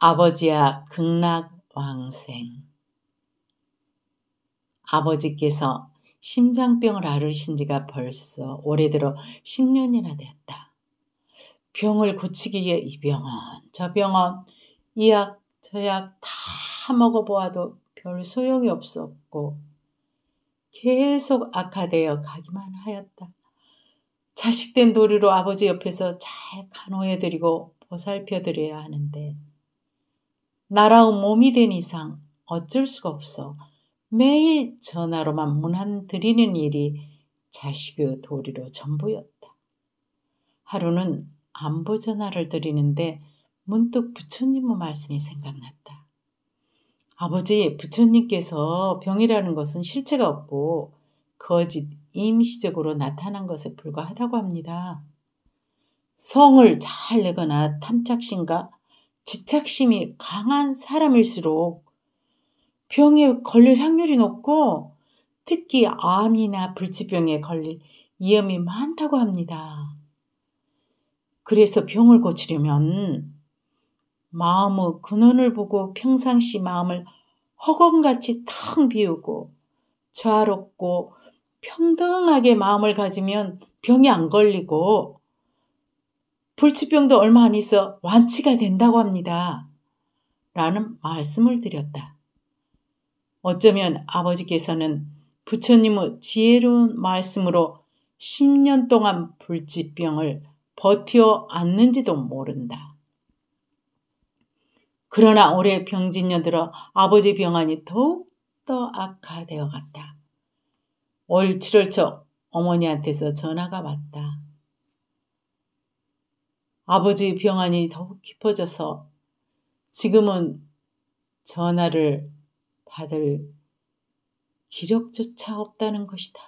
아버지와 극락왕생 아버지께서 심장병을 앓으신 지가 벌써 올해 들어 10년이나 됐다. 병을 고치기 위해 이 병원, 저 병원, 이 약, 저 약 다 먹어보아도 별 소용이 없었고 계속 악화되어 가기만 하였다. 자식된 도리로 아버지 옆에서 잘 간호해드리고 보살펴드려야 하는데 나라의 몸이 된 이상 어쩔 수가 없어. 매일 전화로만 문안 드리는 일이 자식의 도리로 전부였다. 하루는 안보 전화를 드리는데 문득 부처님의 말씀이 생각났다. 아버지, 부처님께서 병이라는 것은 실체가 없고 거짓 임시적으로 나타난 것에 불과하다고 합니다. 성을 잘 내거나 탐착심과 집착심이 강한 사람일수록 병에 걸릴 확률이 높고 특히 암이나 불치병에 걸릴 위험이 많다고 합니다. 그래서 병을 고치려면 마음의 근원을 보고 평상시 마음을 허공같이 텅 비우고 자롭고 평등하게 마음을 가지면 병이 안 걸리고 불치병도 얼마 안 있어 완치가 된다고 합니다. 라는 말씀을 드렸다. 어쩌면 아버지께서는 부처님의 지혜로운 말씀으로 10년 동안 불치병을 버텨 왔는지도 모른다. 그러나 올해 병진년 들어 아버지 병환이 더욱더 악화되어 갔다. 올 7월 초 어머니한테서 전화가 왔다. 아버지의 병안이 더욱 깊어져서 지금은 전화를 받을 기력조차 없다는 것이다.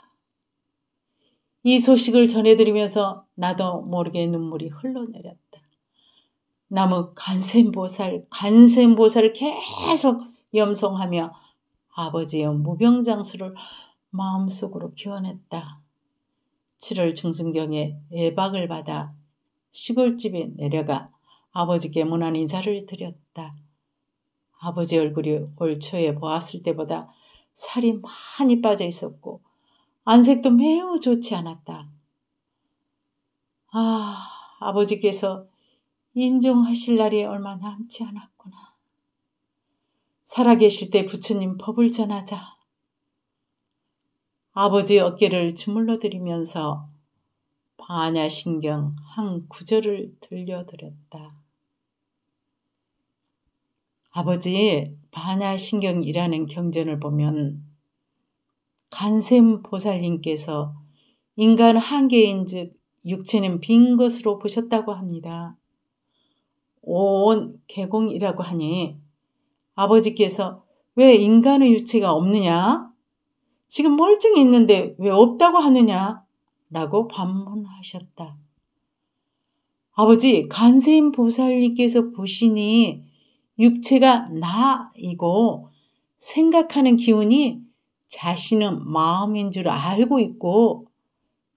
이 소식을 전해드리면서 나도 모르게 눈물이 흘러내렸다. 나무 간센보살, 간센보살을 계속 염송하며 아버지의 무병장수를 마음속으로 기원했다. 7월 중순경에 예박을 받아 시골집에 내려가 아버지께 무난 인사를 드렸다. 아버지 얼굴이 올 초에 보았을 때보다 살이 많이 빠져 있었고 안색도 매우 좋지 않았다. 아, 아버지께서 임종하실 날이 얼마 남지 않았구나. 살아계실 때 부처님 법을 전하자. 아버지 어깨를 주물러 드리면서 반야신경 한 구절을 들려드렸다. 아버지의 반야신경이라는 경전을 보면 간샘보살님께서 인간 한계인 즉 육체는 빈 것으로 보셨다고 합니다. 온 개공이라고 하니 아버지께서 왜 인간의 육체가 없느냐? 지금 멀쩡히 있는데 왜 없다고 하느냐? 라고 반문하셨다. 아버지, 간세임 보살님께서 보시니 육체가 나이고 생각하는 기운이 자신은 마음인 줄 알고 있고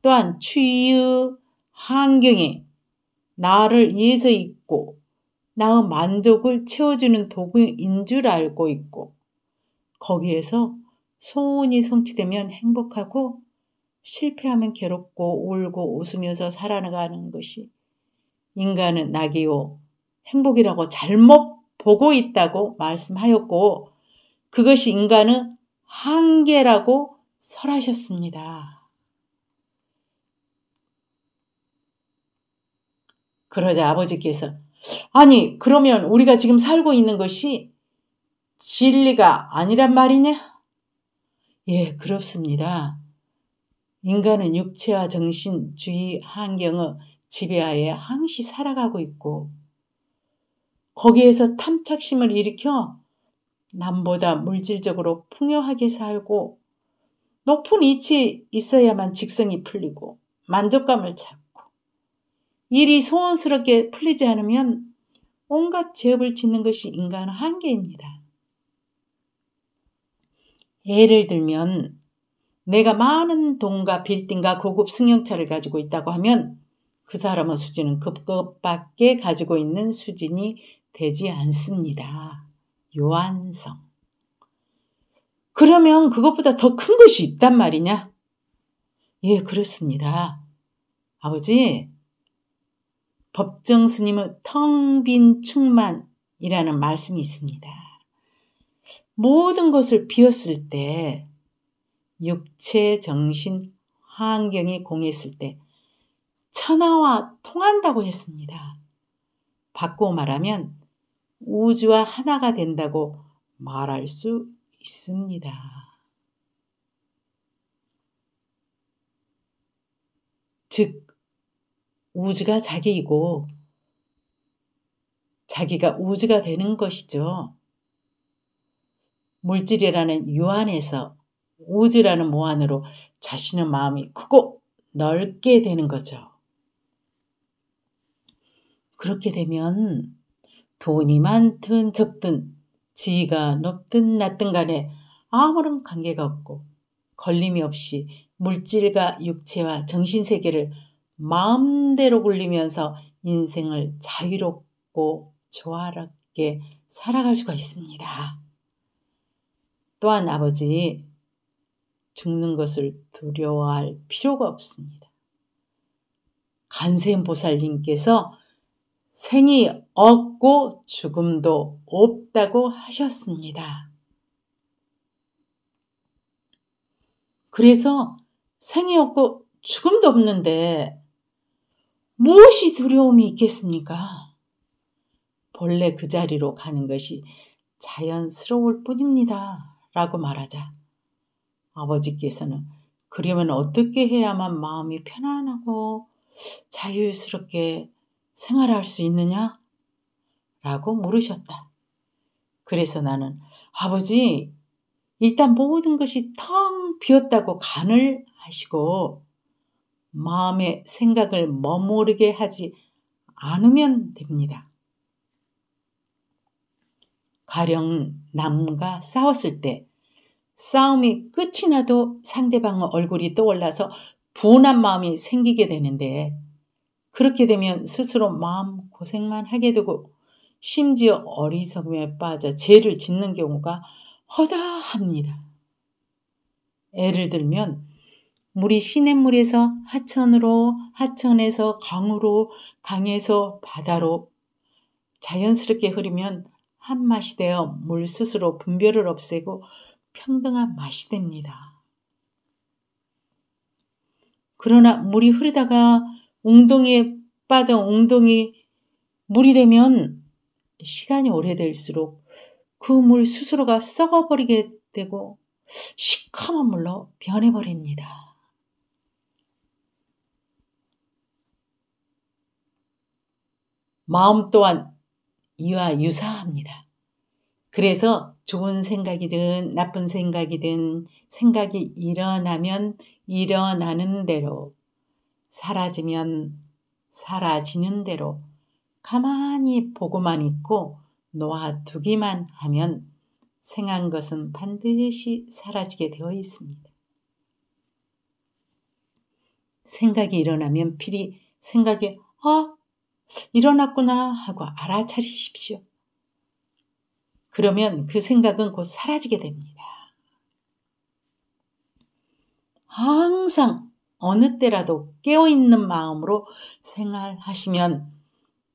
또한 추위의 환경에 나를 위해서 있고 나의 만족을 채워주는 도구인 줄 알고 있고 거기에서 소원이 성취되면 행복하고 실패하면 괴롭고 울고 웃으면서 살아가는 것이 인간은 낙이요 행복이라고 잘못 보고 있다고 말씀하였고 그것이 인간은 한계라고 설하셨습니다. 그러자 아버지께서 아니 그러면 우리가 지금 살고 있는 것이 진리가 아니란 말이냐? 예, 그렇습니다. 인간은 육체와 정신, 주의, 환경의 지배하에 항시 살아가고 있고 거기에서 탐탁심을 일으켜 남보다 물질적으로 풍요하게 살고 높은 위치에 있어야만 직성이 풀리고 만족감을 찾고 일이 소원스럽게 풀리지 않으면 온갖 제업을 짓는 것이 인간의 한계입니다. 예를 들면 내가 많은 돈과 빌딩과 고급 승용차를 가지고 있다고 하면 그 사람의 수지는 그것밖에 가지고 있는 수준이 되지 않습니다. 요한성. 그러면 그것보다 더 큰 것이 있단 말이냐? 예, 그렇습니다. 아버지, 법정 스님의텅빈 충만이라는 말씀이 있습니다. 모든 것을 비웠을 때 육체, 정신, 환경이 공했을 때 천하와 통한다고 했습니다. 바꿔 말하면 우주와 하나가 된다고 말할 수 있습니다. 즉, 우주가 자기이고 자기가 우주가 되는 것이죠. 물질이라는 유한에서 우주라는 모안으로 자신의 마음이 크고 넓게 되는 거죠. 그렇게 되면 돈이 많든 적든 지위가 높든 낮든 간에 아무런 관계가 없고 걸림이 없이 물질과 육체와 정신세계를 마음대로 굴리면서 인생을 자유롭고 조화롭게 살아갈 수가 있습니다. 또한 아버지, 죽는 것을 두려워할 필요가 없습니다. 간세음보살님께서 생이 없고 죽음도 없다고 하셨습니다. 그래서 생이 없고 죽음도 없는데 무엇이 두려움이 있겠습니까? 본래 그 자리로 가는 것이 자연스러울 뿐입니다. 라고 말하자. 아버지께서는 그러면 어떻게 해야만 마음이 편안하고 자유스럽게 생활할 수 있느냐? 라고 물으셨다. 그래서 나는 아버지, 일단 모든 것이 텅 비었다고 간을 하시고 마음의 생각을 머무르게 하지 않으면 됩니다. 가령 남과 싸웠을 때 싸움이 끝이 나도 상대방의 얼굴이 떠올라서 분한 마음이 생기게 되는데 그렇게 되면 스스로 마음 고생만 하게 되고 심지어 어리석음에 빠져 죄를 짓는 경우가 허다합니다. 예를 들면 물이 시냇물에서 하천으로 하천에서 강으로 강에서 바다로 자연스럽게 흐르면 한 맛이 되어 물 스스로 분별을 없애고 평등한 맛이 됩니다. 그러나 물이 흐르다가 웅덩이에 빠져 웅덩이 물이 되면 시간이 오래될수록 그 물 스스로가 썩어버리게 되고 시커먼 물로 변해버립니다. 마음 또한 이와 유사합니다. 그래서 좋은 생각이든 나쁜 생각이든 생각이 일어나면 일어나는 대로 사라지면 사라지는 대로 가만히 보고만 있고 놓아두기만 하면 생한 것은 반드시 사라지게 되어 있습니다. 생각이 일어나면 필히 생각에 아 일어났구나 하고 알아차리십시오. 그러면 그 생각은 곧 사라지게 됩니다. 항상 어느 때라도 깨어있는 마음으로 생활하시면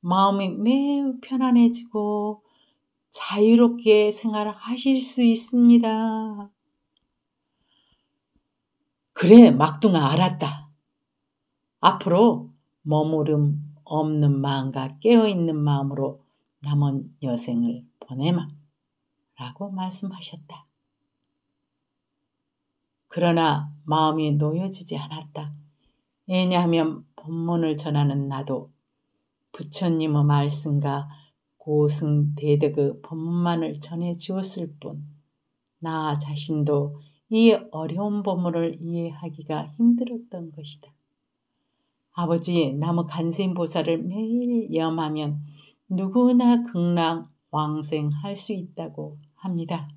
마음이 매우 편안해지고 자유롭게 생활하실 수 있습니다. 그래, 막둥아, 알았다. 앞으로 머무름 없는 마음과 깨어있는 마음으로 남은 여생을 보내마. 라고 말씀하셨다. 그러나 마음이 놓여지지 않았다. 왜냐하면 본문을 전하는 나도 부처님의 말씀과 고승 대덕의 본문만을 전해 주었을 뿐, 나 자신도 이 어려운 법문을 이해하기가 힘들었던 것이다. 아버지 나무 간생보살을 매일 염하면 누구나 극락 왕생할 수 있다고 합니다.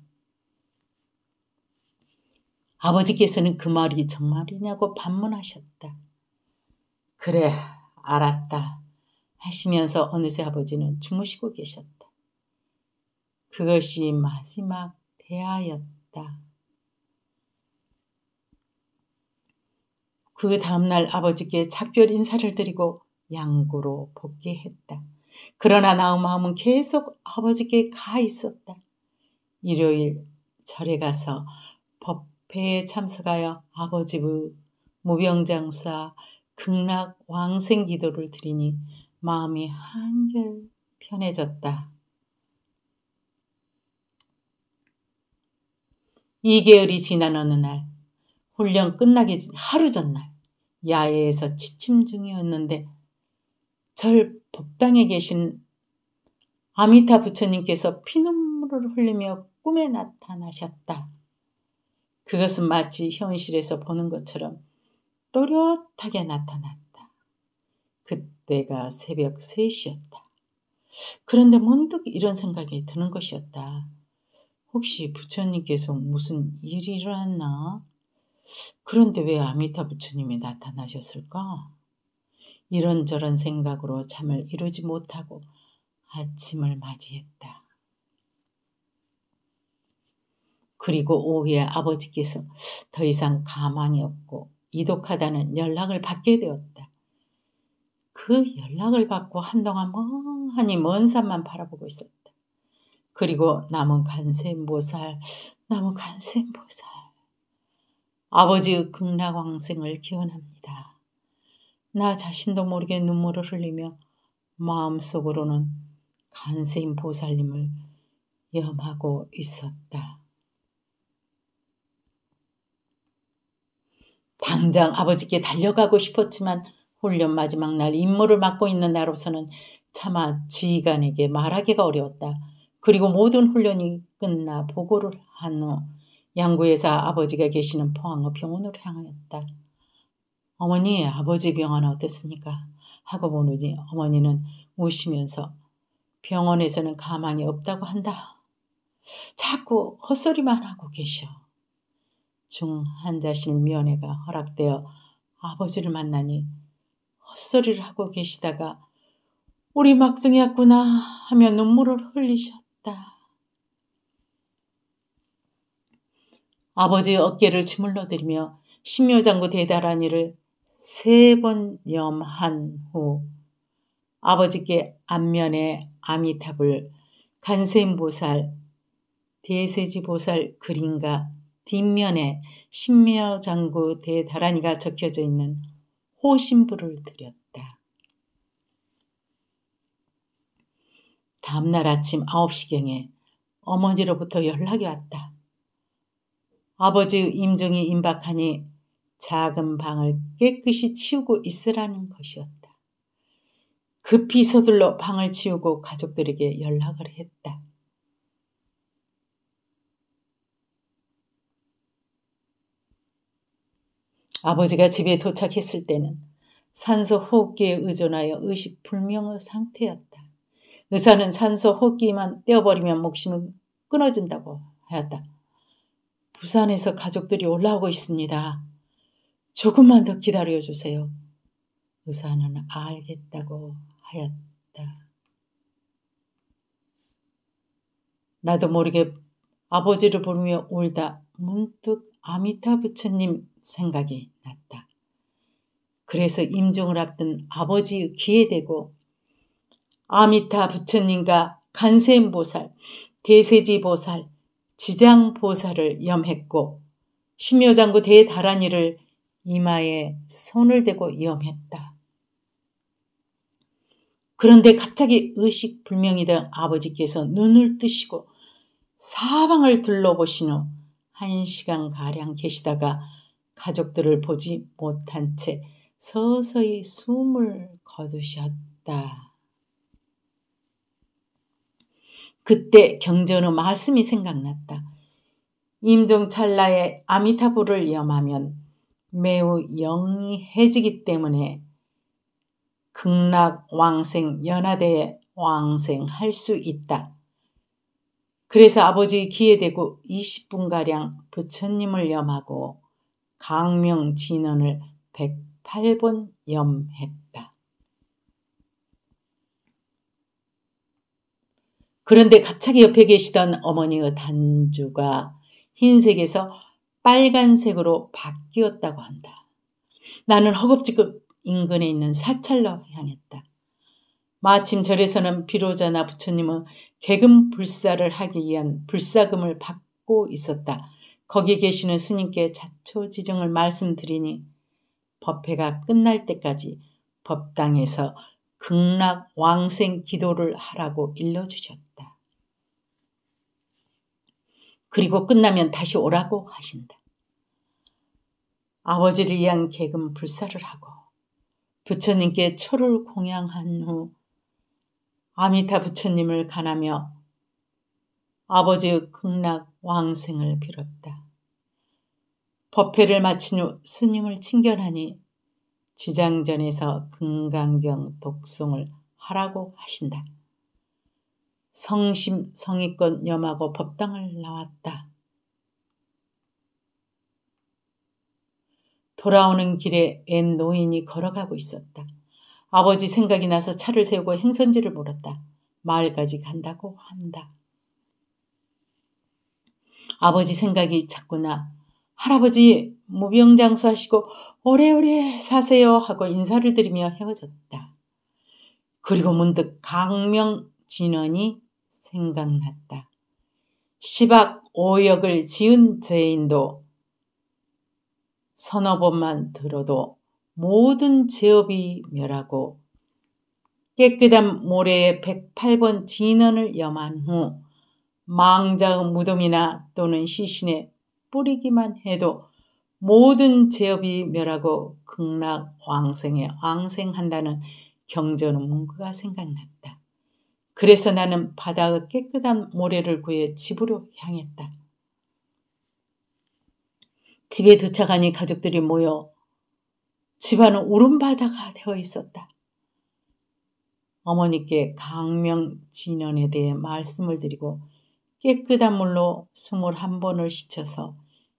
아버지께서는 그 말이 정말이냐고 반문하셨다. 그래, 알았다. 하시면서 어느새 아버지는 주무시고 계셨다. 그것이 마지막 대화였다. 그 다음날 아버지께 작별 인사를 드리고 양고로 복귀했다. 그러나 나의 마음은 계속 아버지께 가 있었다. 일요일 절에 가서 법회에 참석하여 아버지부 무병장사 극락 왕생 기도를 드리니 마음이 한결 편해졌다. 2개월이 지난 어느 날, 훈련 끝나기 하루 전날, 야외에서 지침 중이었는데, 절 법당에 계신 아미타 부처님께서 피눈물을 흘리며 꿈에 나타나셨다. 그것은 마치 현실에서 보는 것처럼 또렷하게 나타났다. 그때가 새벽 3시였다. 그런데 문득 이런 생각이 드는 것이었다. 혹시 부처님께서 무슨 일이 일어났나? 그런데 왜 아미타 부처님이 나타나셨을까? 이런저런 생각으로 잠을 이루지 못하고 아침을 맞이했다. 그리고 오후에 아버지께서 더 이상 가망이 없고 이독하다는 연락을 받게 되었다. 그 연락을 받고 한동안 멍하니 먼 산만 바라보고 있었다. 그리고 남은 간센보살, 남은 간센보살. 아버지의 극락왕생을 기원합니다. 나 자신도 모르게 눈물을 흘리며 마음속으로는 간세인 보살님을 염하고 있었다. 당장 아버지께 달려가고 싶었지만 훈련 마지막 날 임무를 맡고 있는 나로서는 차마 지휘관에게 말하기가 어려웠다. 그리고 모든 훈련이 끝나 보고를 한 후 양구에서 아버지가 계시는 포항어 병원으로 향하였다. 어머니, 아버지 병원 은 어떻습니까? 하고 보느니 어머니는 우시면서 병원에서는 가망이 없다고 한다. 자꾸 헛소리만 하고 계셔. 중한자신 면회가 허락되어 아버지를 만나니 헛소리를 하고 계시다가 우리 막둥이 였구나 하며 눈물을 흘리셨다. 아버지의 어깨를 주물러드리며 신묘장구 대다하니를세 번 염한 후 아버지께 안면에 아미탑을 간세인보살 대세지보살 그림과 뒷면에 신묘장구 대다란이가 적혀져 있는 호신부를 드렸다. 다음날 아침 9시경에 어머니로부터 연락이 왔다. 아버지 임종이 임박하니 작은 방을 깨끗이 치우고 있으라는 것이었다. 급히 서둘러 방을 치우고 가족들에게 연락을 했다. 아버지가 집에 도착했을 때는 산소 호흡기에 의존하여 의식불명의 상태였다. 의사는 산소 호흡기만 떼어버리면 목숨은 끊어진다고 하였다. 부산에서 가족들이 올라오고 있습니다. 조금만 더 기다려 주세요. 의사는 알겠다고 하였다. 나도 모르게 아버지를 부르며 울다 문득 아미타 부처님 생각이 났다. 그래서 임종을 앞둔 아버지의 귀에 대고 아미타 부처님과 간세음보살, 대세지보살, 지장보살을 염했고 심묘장구 대다란이를 이마에 손을 대고 염했다. 그런데 갑자기 의식불명이던 아버지께서 눈을 뜨시고 사방을 둘러보신 후 한 시간가량 계시다가 가족들을 보지 못한 채 서서히 숨을 거두셨다. 그때 경전의 말씀이 생각났다. 임종찰나의 아미타불을 염하면 매우 영리해지기 때문에 극락 왕생 연하대에 왕생할 수 있다. 그래서 아버지 기회되고 20분가량 부처님을 염하고 강명 진언을 108번 염했다. 그런데 갑자기 옆에 계시던 어머니의 단주가 흰색에서 빨간색으로 바뀌었다고 한다. 나는 허겁지겁 인근에 있는 사찰로 향했다. 마침 절에서는 비로자나 부처님은 개금 불사를 하기 위한 불사금을 받고 있었다. 거기 계시는 스님께 자초지정을 말씀드리니 법회가 끝날 때까지 법당에서 극락 왕생 기도를 하라고 일러주셨다. 그리고 끝나면 다시 오라고 하신다. 아버지를 위한 개금 불사를 하고 부처님께 초를 공양한 후 아미타 부처님을 가나며 아버지의 극락 왕생을 빌었다. 법회를 마친 후 스님을 칭견하니 지장전에서 금강경 독송을 하라고 하신다. 성심 성의권 염하고 법당을 나왔다. 돌아오는 길에 앤 노인이 걸어가고 있었다. 아버지 생각이 나서 차를 세우고 행선지를 물었다 마을까지 간다고 한다. 아버지 생각이 자꾸나 할아버지 무병장수하시고 오래오래 사세요 하고 인사를 드리며 헤어졌다. 그리고 문득 강명 진원이 생각났다. 시박 오역을 지은 죄인도 서너 번만 들어도 모든 제업이 멸하고 깨끗한 모래에 108번 진원을 염한 후 망자의 무덤이나 또는 시신에 뿌리기만 해도 모든 제업이 멸하고 극락 왕생에 왕생한다는 경전문구가 생각났다. 그래서 나는 바다의 깨끗한 모래를 구해 집으로 향했다. 집에 도착하니 가족들이 모여 집안은 울음바다가 되어 있었다. 어머니께 강명 진언에 대해 말씀을 드리고 깨끗한 물로 21번을 씻어서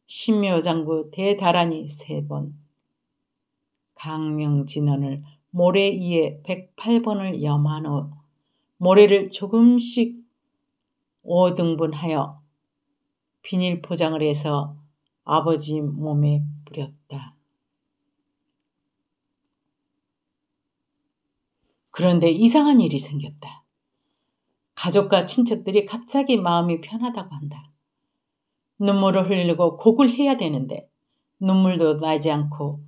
신묘장구 대다란이 세 번, 강명진원을 모래 위에 108번을 염한 후 모래를 조금씩 5등분하여 비닐 포장을 해서 아버지 몸에 뿌렸다. 그런데 이상한 일이 생겼다. 가족과 친척들이 갑자기 마음이 편하다고 한다. 눈물을 흘리고 곡을 해야 되는데 눈물도 나지 않고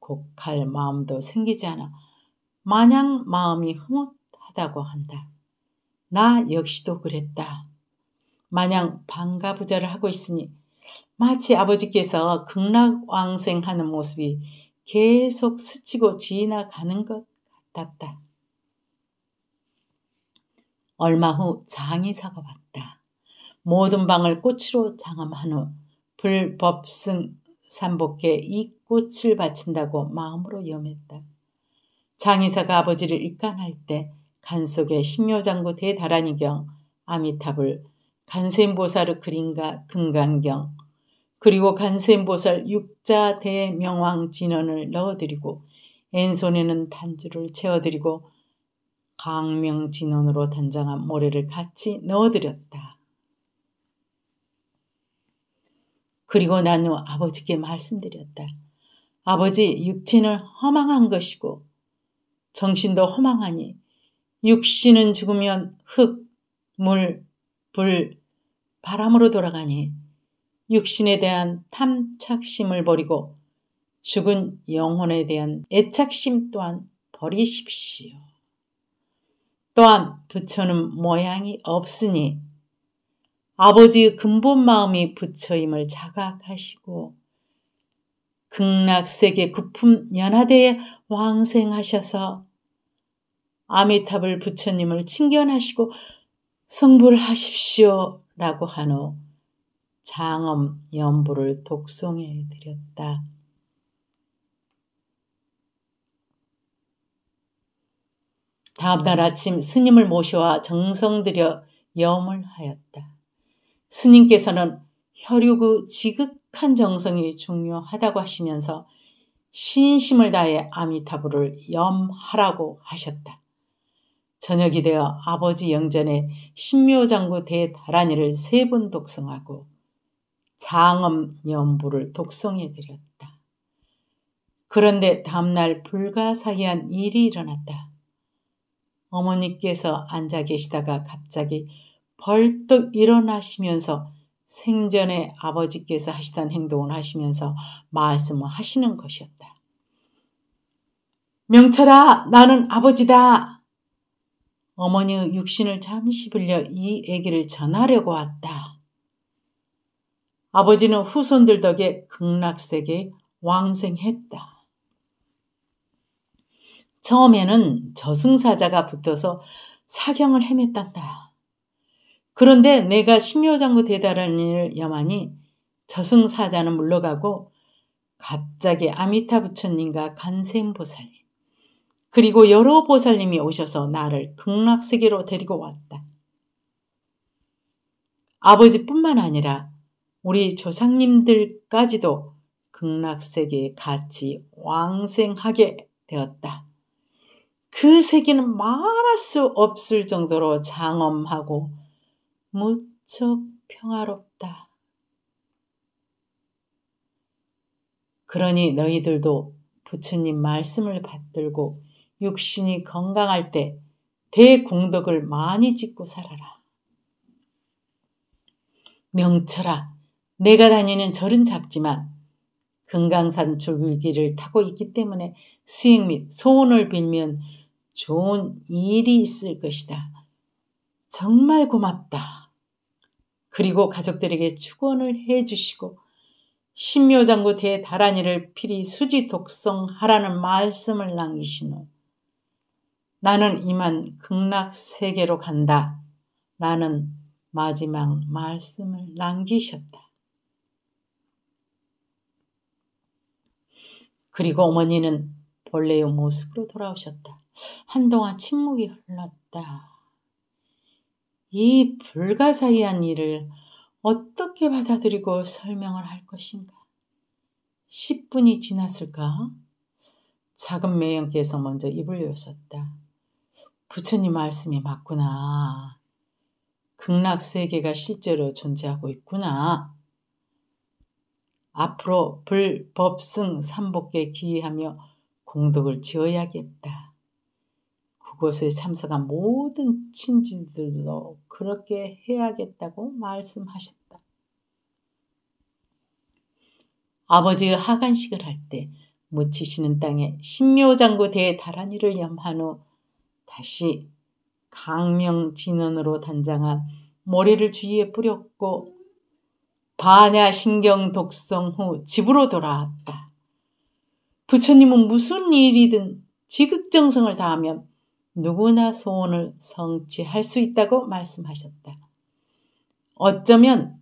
곡할 마음도 생기지 않아 마냥 마음이 흐뭇하다고 한다. 나 역시도 그랬다. 마냥 반가부자를 하고 있으니 마치 아버지께서 극락왕생하는 모습이 계속 스치고 지나가는 것 같았다. 얼마 후장이사가 왔다. 모든 방을 꽃으로 장엄한 후 불법승 삼복께 이 꽃을 바친다고 마음으로 염했다. 장의사가 아버지를 입간할 때 간속에 신묘장구 대다란이경, 아미탑을 간센보살의 그림과 금강경, 그리고 간센보살 육자 대명왕 진언을 넣어드리고 왼손에는 단주를 채워드리고 강명진언으로 단장한 모래를 같이 넣어드렸다. 그리고 나는 아버지께 말씀드렸다. 아버지, 육신을 허망한 것이고 정신도 허망하니 육신은 죽으면 흙, 물, 불, 바람으로 돌아가니 육신에 대한 탐착심을 버리고 죽은 영혼에 대한 애착심 또한 버리십시오. 또한 부처는 모양이 없으니 아버지의 근본 마음이 부처임을 자각하시고 극락세계 구품 연하대에 왕생하셔서 아미탑을 부처님을 칭견하시고 성불하십시오라고 한 후 장엄 연부를 독송해 드렸다. 다음날 아침 스님을 모셔와 정성들여 염을 하였다. 스님께서는 혈육의 그 지극한 정성이 중요하다고 하시면서 신심을 다해 아미타불을 염하라고 하셨다. 저녁이 되어 아버지 영전에 신묘장구 대다란이를 세 번 독성하고 장엄 연부를 독성해 드렸다. 그런데 다음날 불가사의한 일이 일어났다. 어머니께서 앉아 계시다가 갑자기 벌떡 일어나시면서 생전에 아버지께서 하시던 행동을 하시면서 말씀을 하시는 것이었다. 명철아, 나는 아버지다. 어머니의 육신을 잠시 빌려 이 얘기를 전하려고 왔다. 아버지는 후손들 덕에 극락세계에 왕생했다. 처음에는 저승사자가 붙어서 사경을 헤맸단다. 그런데 내가 심묘장구 대달하는 여만이 저승사자는 물러가고 갑자기 아미타 부처님과 간세음보살님 그리고 여러 보살님이 오셔서 나를 극락세계로 데리고 왔다. 아버지뿐만 아니라 우리 조상님들까지도 극락세계에 같이 왕생하게 되었다. 그 세계는 말할 수 없을 정도로 장엄하고 무척 평화롭다. 그러니 너희들도 부처님 말씀을 받들고 육신이 건강할 때 대공덕을 많이 짓고 살아라. 명철아, 내가 다니는 절은 작지만 금강산 줄기를 타고 있기 때문에 수익 및 소원을 빌면 좋은 일이 있을 것이다. 정말 고맙다. 그리고 가족들에게 축원을 해 주시고 신묘장구 대다란이를 필히 수지 독성하라는 말씀을 남기신 후 나는 이만 극락 세계로 간다. 라는 마지막 말씀을 남기셨다. 그리고 어머니는 본래의 모습으로 돌아오셨다. 한동안 침묵이 흘렀다. 이 불가사의한 일을 어떻게 받아들이고 설명을 할 것인가? 10분이 지났을까? 작은 매형께서 먼저 입을 여셨다. 부처님 말씀이 맞구나. 극락 세계가 실제로 존재하고 있구나. 앞으로 불법승 삼복에 기하며 공덕을 지어야겠다. 그곳에 참석한 모든 친지들도 그렇게 해야겠다고 말씀하셨다. 아버지의 하관식을 할 때 묻히시는 땅에 신묘장구 대다란이를 염한 후 다시 강명진원으로 단장한 모래를 주위에 뿌렸고 반야 신경 독성 후 집으로 돌아왔다. 부처님은 무슨 일이든 지극정성을 다하면 누구나 소원을 성취할 수 있다고 말씀하셨다. 어쩌면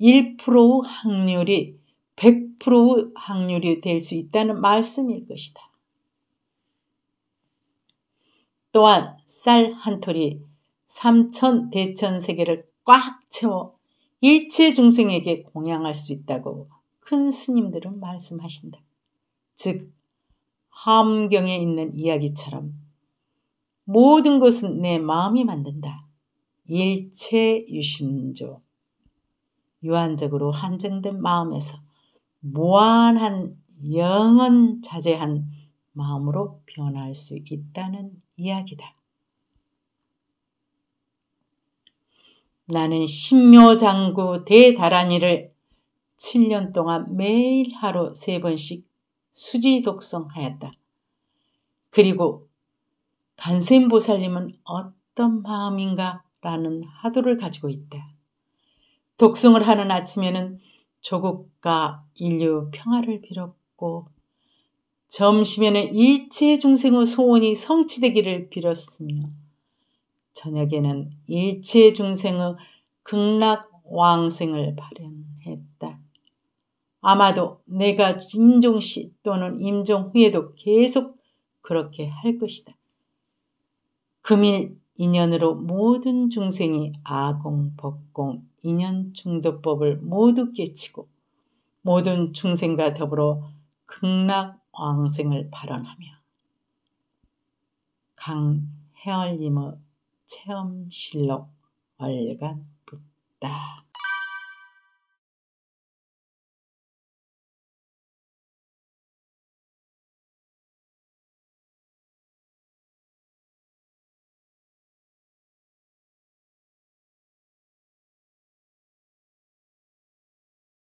1%의 확률이 100%의 확률이 될 수 있다는 말씀일 것이다. 또한 쌀 한 톨이 삼천 대천 세계를 꽉 채워 일체 중생에게 공양할 수 있다고 큰 스님들은 말씀하신다. 즉, 함경에 있는 이야기처럼 모든 것은 내 마음이 만든다. 일체 유심조. 유한적으로 한정된 마음에서 무한한 영은 자제한 마음으로 변할 수 있다는 이야기다. 나는 신묘장구 대다란이를 7년 동안 매일 하루 3번씩 수지독성하였다. 그리고 간센보살님은 어떤 마음인가 라는 하도를 가지고 있다. 독송을 하는 아침에는 조국과 인류 평화를 빌었고 점심에는 일체 중생의 소원이 성취되기를 빌었으며 저녁에는 일체 중생의 극락 왕생을 발현했다. 아마도 내가 임종시 또는 임종 후에도 계속 그렇게 할 것이다. 금일 인연으로 모든 중생이 아공, 법공, 인연 중도법을 모두 깨치고 모든 중생과 더불어 극락 왕생을 발언하며 강해얼님의 체험실록 월간 붙다.